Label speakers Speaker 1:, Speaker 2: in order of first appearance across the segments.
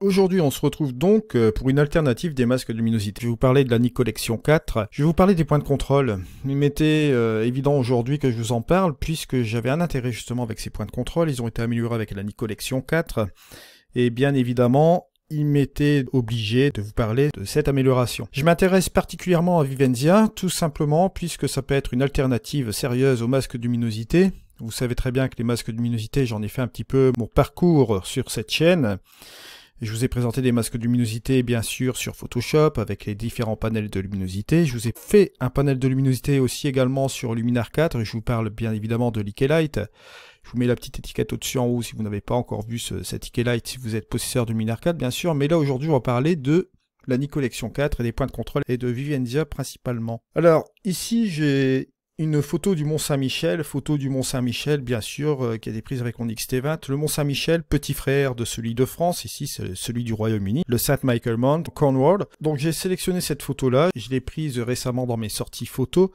Speaker 1: Aujourd'hui, on se retrouve donc euh, pour une alternative des masques de luminosité. Je vais vous parler de la Nicollection Collection 4. Je vais vous parler des points de contrôle. Il m'était euh, évident aujourd'hui que je vous en parle puisque j'avais un intérêt justement avec ces points de contrôle. Ils ont été améliorés avec la Nicollection Collection 4. Et bien évidemment, il m'était obligé de vous parler de cette amélioration. Je m'intéresse particulièrement à Vivenzia tout simplement puisque ça peut être une alternative sérieuse aux masques de luminosité. Vous savez très bien que les masques de luminosité, j'en ai fait un petit peu mon parcours sur cette chaîne. Je vous ai présenté des masques de luminosité, bien sûr, sur Photoshop, avec les différents panels de luminosité. Je vous ai fait un panel de luminosité aussi également sur Luminar 4. Je vous parle bien évidemment de Light. Je vous mets la petite étiquette au-dessus en haut si vous n'avez pas encore vu cette cet si vous êtes possesseur de Luminar 4, bien sûr. Mais là, aujourd'hui, on va parler de la Collection 4 et des points de contrôle et de Vivenzia principalement. Alors, ici, j'ai une photo du Mont Saint-Michel, photo du Mont Saint-Michel bien sûr, euh, qui a été prise avec mon XT20. Le Mont Saint-Michel, petit frère de celui de France, ici c'est celui du Royaume-Uni, le saint Michael Mount, Cornwall. Donc j'ai sélectionné cette photo-là, je l'ai prise récemment dans mes sorties photos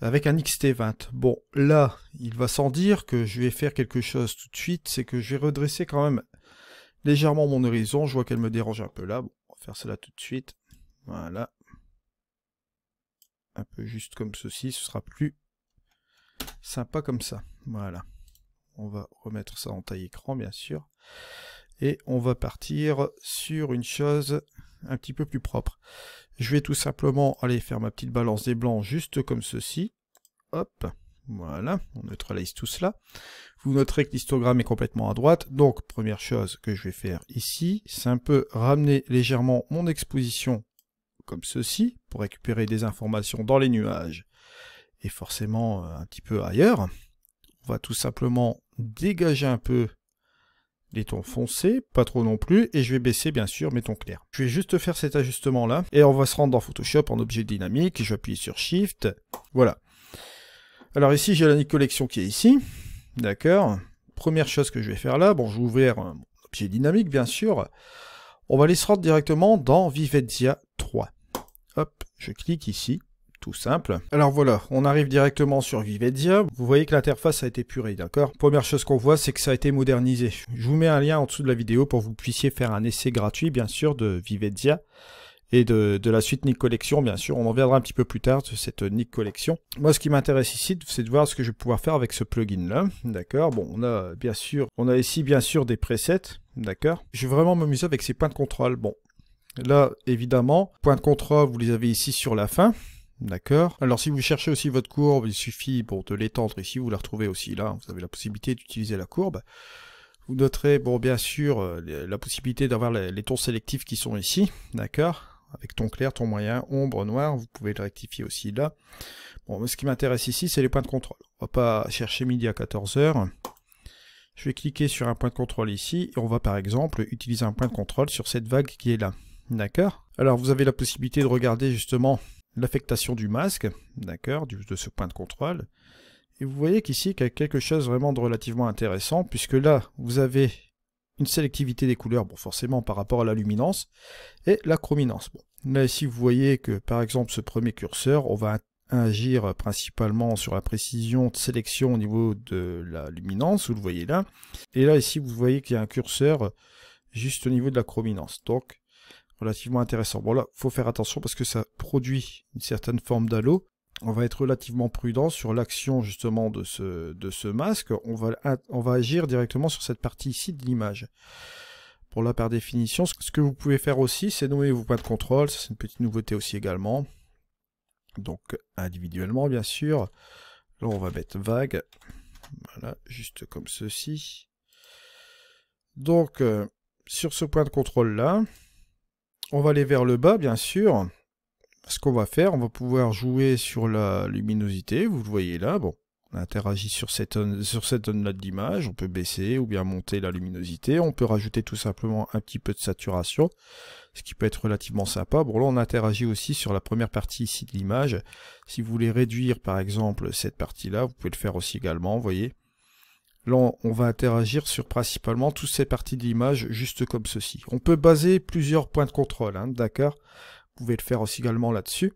Speaker 1: avec un XT20. Bon, là, il va sans dire que je vais faire quelque chose tout de suite, c'est que je vais redresser quand même légèrement mon horizon, je vois qu'elle me dérange un peu là, bon, on va faire cela tout de suite, voilà un peu juste comme ceci, ce sera plus sympa comme ça. Voilà. On va remettre ça en taille écran, bien sûr. Et on va partir sur une chose un petit peu plus propre. Je vais tout simplement aller faire ma petite balance des blancs juste comme ceci. Hop, voilà, on neutralise tout cela. Vous noterez que l'histogramme est complètement à droite. Donc, première chose que je vais faire ici, c'est un peu ramener légèrement mon exposition comme ceci, pour récupérer des informations dans les nuages et forcément euh, un petit peu ailleurs. On va tout simplement dégager un peu les tons foncés, pas trop non plus, et je vais baisser bien sûr mes tons clairs. Je vais juste faire cet ajustement là, et on va se rendre dans Photoshop en objet dynamique, je appuyer sur Shift, voilà. Alors ici j'ai la collection qui est ici, d'accord Première chose que je vais faire là, bon je vais ouvrir euh, objet dynamique bien sûr, on va aller se rendre directement dans Vivezia 3. Hop, je clique ici. Tout simple. Alors voilà, on arrive directement sur Vivedia. Vous voyez que l'interface a été purée, d'accord Première chose qu'on voit, c'est que ça a été modernisé. Je vous mets un lien en dessous de la vidéo pour que vous puissiez faire un essai gratuit, bien sûr, de Vivedia et de, de, la suite Nick Collection, bien sûr. On en reviendra un petit peu plus tard sur cette Nick Collection. Moi, ce qui m'intéresse ici, c'est de voir ce que je vais pouvoir faire avec ce plugin-là. D'accord Bon, on a bien sûr, on a ici bien sûr des presets. D'accord Je vais vraiment m'amuser avec ces points de contrôle. Bon, Là, évidemment, point de contrôle, vous les avez ici sur la fin. D'accord Alors si vous cherchez aussi votre courbe, il suffit pour de l'étendre ici, vous la retrouvez aussi là, vous avez la possibilité d'utiliser la courbe. Vous noterez, bon bien sûr, euh, la possibilité d'avoir les, tons sélectifs qui sont ici, d'accord Avec ton clair, ton moyen, ombre, noir, vous pouvez le rectifier aussi là. Bon, ce qui m'intéresse ici, c'est les points de contrôle. On va pas chercher midi à 14h. Je vais cliquer sur un point de contrôle ici, et on va par exemple utiliser un point de contrôle sur cette vague qui est là. D'accord Alors vous avez la possibilité de regarder justement l'affectation du masque, d'accord, de ce point de contrôle. Et vous voyez qu'ici, qu'il y a quelque chose vraiment de relativement intéressant, puisque là, vous avez une sélectivité des couleurs, bon, forcément par rapport à la luminance, et la chrominance. Là, ici, vous voyez que, par exemple, ce premier curseur, on va agir principalement sur la précision de sélection au niveau de la luminance, vous le voyez là. Et là, ici, vous voyez qu'il y a un curseur juste au niveau de la chrominance. Donc, relativement intéressant. Bon là, faut faire attention parce que ça produit une certaine forme d'halo. On va être relativement prudent sur l'action justement de ce, de ce masque. On va, on va agir directement sur cette partie ici de l'image. Pour là, par définition, ce que vous pouvez faire aussi, c'est nommer vos points de contrôle. C'est une petite nouveauté aussi également. Donc individuellement, bien sûr. Là, on va mettre vague. Voilà, juste comme ceci. Donc, euh, sur ce point de contrôle-là, on va aller vers le bas, bien sûr. Ce qu'on va faire, on va pouvoir jouer sur la luminosité. Vous le voyez là. Bon, on interagit sur cette, zone cette là d'image. On peut baisser ou bien monter la luminosité. On peut rajouter tout simplement un petit peu de saturation, ce qui peut être relativement sympa. Bon, là, on interagit aussi sur la première partie ici de l'image. Si vous voulez réduire, par exemple, cette partie-là, vous pouvez le faire aussi également, vous voyez. Là, on, va interagir sur principalement toutes ces parties de l'image, juste comme ceci. On peut baser plusieurs points de contrôle, hein, d'accord Vous pouvez le faire aussi également là-dessus.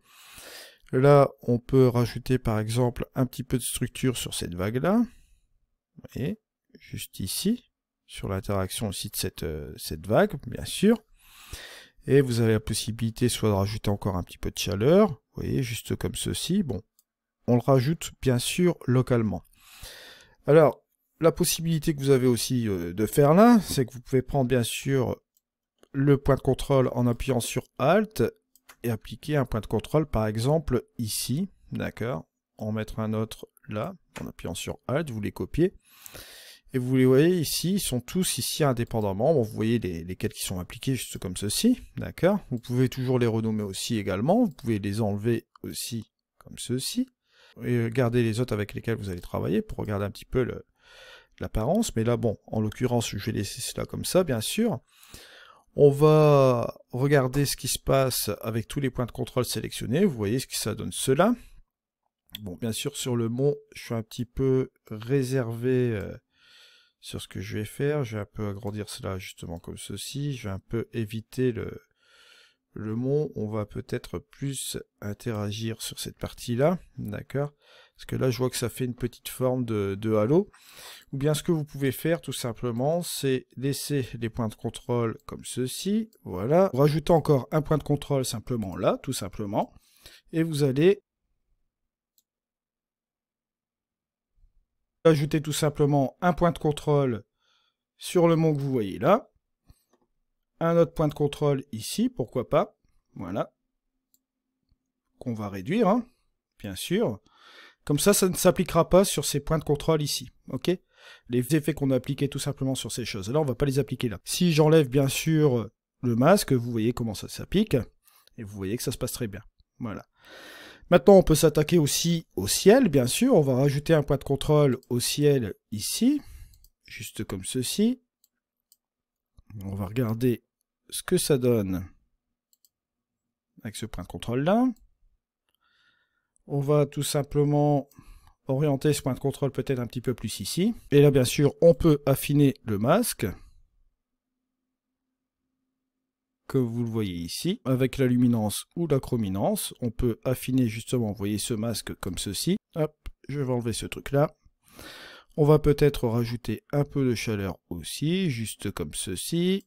Speaker 1: Là, on peut rajouter par exemple un petit peu de structure sur cette vague-là. Vous voyez, juste ici, sur l'interaction aussi de cette, euh, cette vague, bien sûr. Et vous avez la possibilité soit de rajouter encore un petit peu de chaleur, vous voyez, juste comme ceci. Bon, on le rajoute bien sûr localement. Alors, la possibilité que vous avez aussi euh, de faire là, c'est que vous pouvez prendre bien sûr le point de contrôle en appuyant sur Alt et appliquer un point de contrôle par exemple ici, d'accord En mettre un autre là, en appuyant sur Alt, vous les copiez. Et vous les voyez ici, ils sont tous ici indépendamment. vous voyez les, lesquels qui sont appliqués juste comme ceci, d'accord Vous pouvez toujours les renommer aussi également, vous pouvez les enlever aussi comme ceci. Et garder les autres avec lesquels vous allez travailler pour regarder un petit peu le, l'apparence, mais là, bon, en l'occurrence, je vais laisser cela comme ça, bien sûr. On va regarder ce qui se passe avec tous les points de contrôle sélectionnés. Vous voyez ce que ça donne cela. Bon, bien sûr, sur le mont, je suis un petit peu réservé euh, sur ce que je vais faire. Je vais un peu agrandir cela justement comme ceci. Je vais un peu éviter le, le mont. On va peut-être plus interagir sur cette partie-là. D'accord parce que là, je vois que ça fait une petite forme de, halo. Ou bien ce que vous pouvez faire tout simplement, c'est laisser les points de contrôle comme ceci. Voilà. rajoutez encore un point de contrôle simplement là, tout simplement. Et vous allez ajouter tout simplement un point de contrôle sur le mont que vous voyez là. Un autre point de contrôle ici, pourquoi pas. Voilà. Qu'on va réduire, hein, bien sûr. Comme ça, ça ne s'appliquera pas sur ces points de contrôle ici. ok les effets qu'on a appliqués tout simplement sur ces choses. Là, on ne va pas les appliquer là. Si j'enlève bien sûr le masque, vous voyez comment ça s'applique. Et vous voyez que ça se passe très bien. Voilà. Maintenant, on peut s'attaquer aussi au ciel, bien sûr. On va rajouter un point de contrôle au ciel ici. Juste comme ceci. On va regarder ce que ça donne avec ce point de contrôle là. On va tout simplement orienter ce point de contrôle peut-être un petit peu plus ici. Et là, bien sûr, on peut affiner le masque. Que vous le voyez ici. Avec la luminance ou la chrominance, on peut affiner justement, vous voyez ce masque comme ceci. Hop, je vais enlever ce truc-là. On va peut-être rajouter un peu de chaleur aussi, juste comme ceci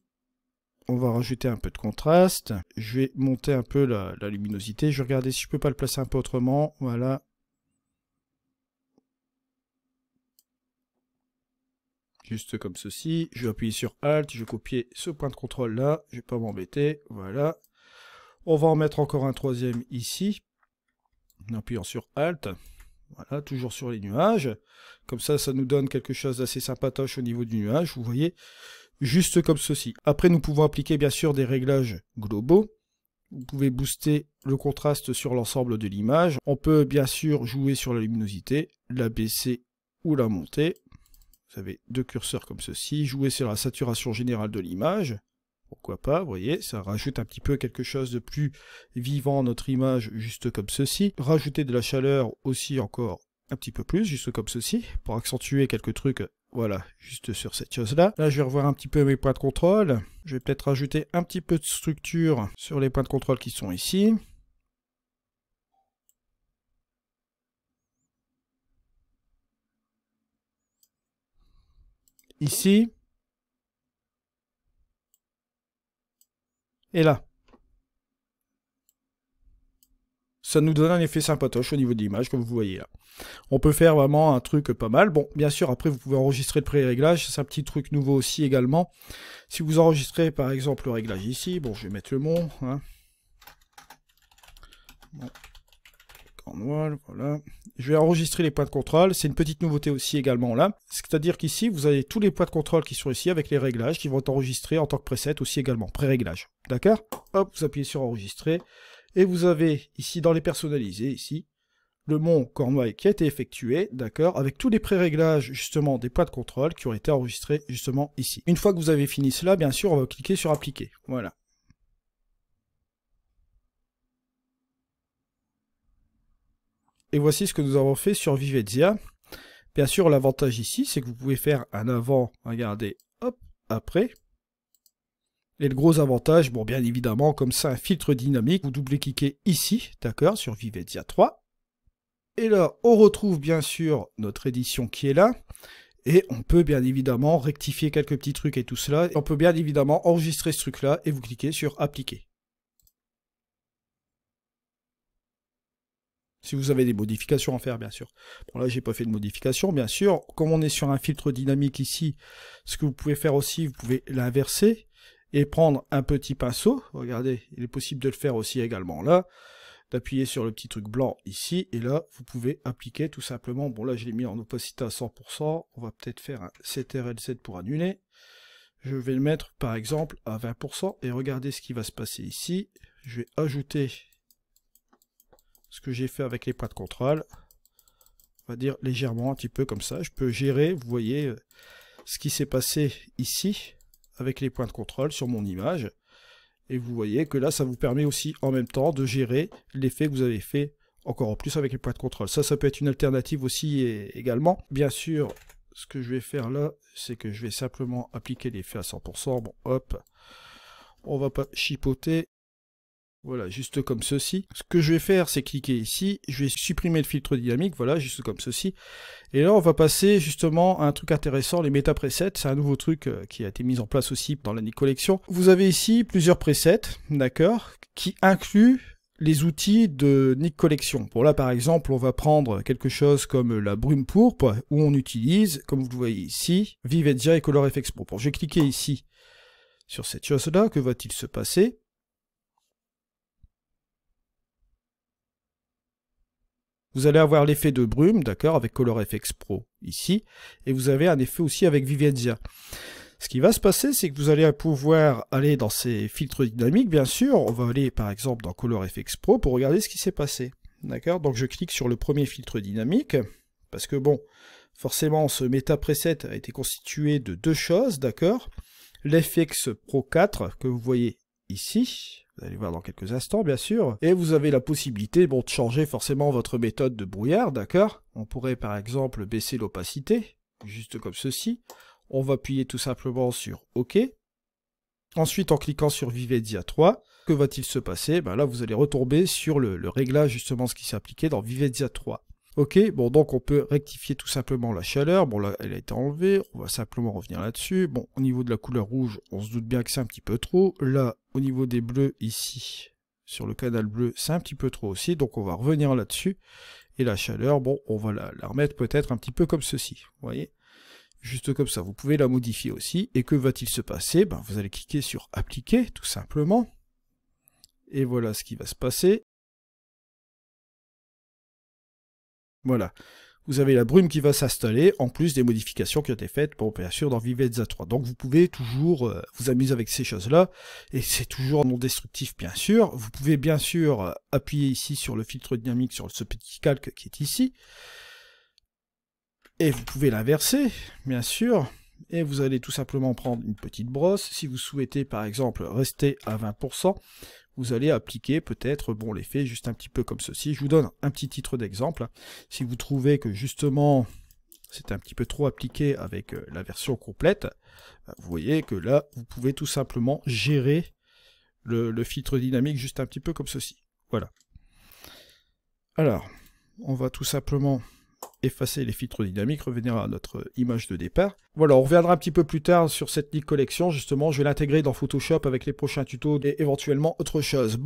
Speaker 1: on va rajouter un peu de contraste. Je vais monter un peu la, luminosité. Je vais regarder si je peux pas le placer un peu autrement. Voilà. Juste comme ceci. Je vais appuyer sur Alt. Je vais copier ce point de contrôle là. Je vais pas m'embêter. Voilà. On va en mettre encore un troisième ici. En appuyant sur Alt. Voilà, toujours sur les nuages. Comme ça, ça nous donne quelque chose d'assez sympatoche au niveau du nuage. Vous voyez, juste comme ceci. Après, nous pouvons appliquer bien sûr des réglages globaux. Vous pouvez booster le contraste sur l'ensemble de l'image. On peut bien sûr jouer sur la luminosité, la baisser ou la monter. Vous avez deux curseurs comme ceci. Jouer sur la saturation générale de l'image. Pourquoi pas, vous voyez, ça rajoute un petit peu quelque chose de plus vivant à notre image, juste comme ceci. Rajouter de la chaleur aussi encore un petit peu plus, juste comme ceci, pour accentuer quelques trucs voilà, juste sur cette chose-là. Là, je vais revoir un petit peu mes points de contrôle. Je vais peut-être rajouter un petit peu de structure sur les points de contrôle qui sont ici. Ici. Et là. ça nous donne un effet sympatoche au niveau de l'image, comme vous voyez là. On peut faire vraiment un truc pas mal. Bon, bien sûr, après, vous pouvez enregistrer le pré-réglage. C'est un petit truc nouveau aussi également. Si vous enregistrez, par exemple, le réglage ici, bon, je vais mettre le mot. Hein. voilà. Je vais enregistrer les points de contrôle. C'est une petite nouveauté aussi également là. C'est-à-dire qu'ici, vous avez tous les points de contrôle qui sont ici avec les réglages qui vont être enregistrés en tant que preset aussi également, pré-réglage. D'accord Hop, vous appuyez sur enregistrer. Et vous avez ici dans les personnalisés, ici, le mont Cornouailles qui a été effectué, d'accord, avec tous les pré-réglages justement des points de contrôle qui ont été enregistrés justement ici. Une fois que vous avez fini cela, bien sûr, on va cliquer sur appliquer. Voilà. Et voici ce que nous avons fait sur Vivezia. Bien sûr, l'avantage ici, c'est que vous pouvez faire un avant, regardez, hop, après. Et le gros avantage, bon bien évidemment, comme ça, un filtre dynamique, vous double-cliquez ici, d'accord, sur Vivedia 3. Et là, on retrouve bien sûr notre édition qui est là. Et on peut bien évidemment rectifier quelques petits trucs et tout cela. Et on peut bien évidemment enregistrer ce truc-là et vous cliquez sur Appliquer. Si vous avez des modifications à faire, bien sûr. Bon, là, j'ai pas fait de modification, bien sûr. Comme on est sur un filtre dynamique ici, ce que vous pouvez faire aussi, vous pouvez l'inverser et prendre un petit pinceau. Regardez, il est possible de le faire aussi également là. D'appuyer sur le petit truc blanc ici. Et là, vous pouvez appliquer tout simplement. Bon, là, je l'ai mis en opacité à 100%. On va peut-être faire un ctrl pour annuler. Je vais le mettre, par exemple, à 20%. Et regardez ce qui va se passer ici. Je vais ajouter ce que j'ai fait avec les points de contrôle. On va dire légèrement un petit peu comme ça. Je peux gérer, vous voyez, euh, ce qui s'est passé ici avec les points de contrôle sur mon image. Et vous voyez que là, ça vous permet aussi en même temps de gérer l'effet que vous avez fait encore en plus avec les points de contrôle. Ça, ça peut être une alternative aussi également. Bien sûr, ce que je vais faire là, c'est que je vais simplement appliquer l'effet à 100%. Bon, hop, on va pas chipoter. Voilà, juste comme ceci. Ce que je vais faire, c'est cliquer ici. Je vais supprimer le filtre dynamique, voilà, juste comme ceci. Et là, on va passer justement à un truc intéressant, les méta presets. C'est un nouveau truc euh, qui a été mis en place aussi dans la collection. Vous avez ici plusieurs presets, d'accord, qui incluent les outils de Nick Collection. Pour là, par exemple, on va prendre quelque chose comme la brume pourpre, où on utilise, comme vous le voyez ici, viveza et ColorFX Pro. Bon, je vais cliquer ici sur cette chose-là. Que va-t-il se passer Vous allez avoir l'effet de brume, d'accord, avec ColorFX Pro ici, et vous avez un effet aussi avec Vivienzia. Ce qui va se passer, c'est que vous allez pouvoir aller dans ces filtres dynamiques, bien sûr. On va aller par exemple dans ColorFX Pro pour regarder ce qui s'est passé. D'accord Donc je clique sur le premier filtre dynamique, parce que bon, forcément ce méta preset a été constitué de deux choses, d'accord L'FX Pro 4 que vous voyez ici, vous allez voir dans quelques instants, bien sûr. Et vous avez la possibilité, bon, de changer forcément votre méthode de brouillard, d'accord On pourrait, par exemple, baisser l'opacité, juste comme ceci. On va appuyer tout simplement sur OK. Ensuite, en cliquant sur Vivedia 3, que va-t-il se passer ben Là, vous allez retomber sur le, réglage, justement, ce qui s'appliquait dans Vivedia 3. Ok, bon donc on peut rectifier tout simplement la chaleur, bon là elle a été enlevée, on va simplement revenir là-dessus. Bon au niveau de la couleur rouge, on se doute bien que c'est un petit peu trop. Là au niveau des bleus ici, sur le canal bleu, c'est un petit peu trop aussi, donc on va revenir là-dessus. Et la chaleur, bon on va la, remettre peut-être un petit peu comme ceci, vous voyez Juste comme ça, vous pouvez la modifier aussi. Et que va-t-il se passer ben, Vous allez cliquer sur appliquer tout simplement. Et voilà ce qui va se passer. Voilà. Vous avez la brume qui va s'installer, en plus des modifications qui ont été faites, pour bien sûr, dans à 3. Donc vous pouvez toujours euh, vous amuser avec ces choses-là, et c'est toujours non destructif, bien sûr. Vous pouvez bien sûr euh, appuyer ici sur le filtre dynamique, sur ce petit calque qui est ici. Et vous pouvez l'inverser, bien sûr. Et vous allez tout simplement prendre une petite brosse. Si vous souhaitez, par exemple, rester à 20%, vous allez appliquer peut-être bon l'effet juste un petit peu comme ceci. Je vous donne un petit titre d'exemple. Si vous trouvez que justement c'est un petit peu trop appliqué avec euh, la version complète, bah, vous voyez que là vous pouvez tout simplement gérer le filtre dynamique juste un petit peu comme ceci. Voilà. Alors, on va tout simplement effacer les filtres dynamiques, revenir à notre image de départ. Voilà, on reviendra un petit peu plus tard sur cette collection. Justement, je vais l'intégrer dans Photoshop avec les prochains tutos et éventuellement autre chose.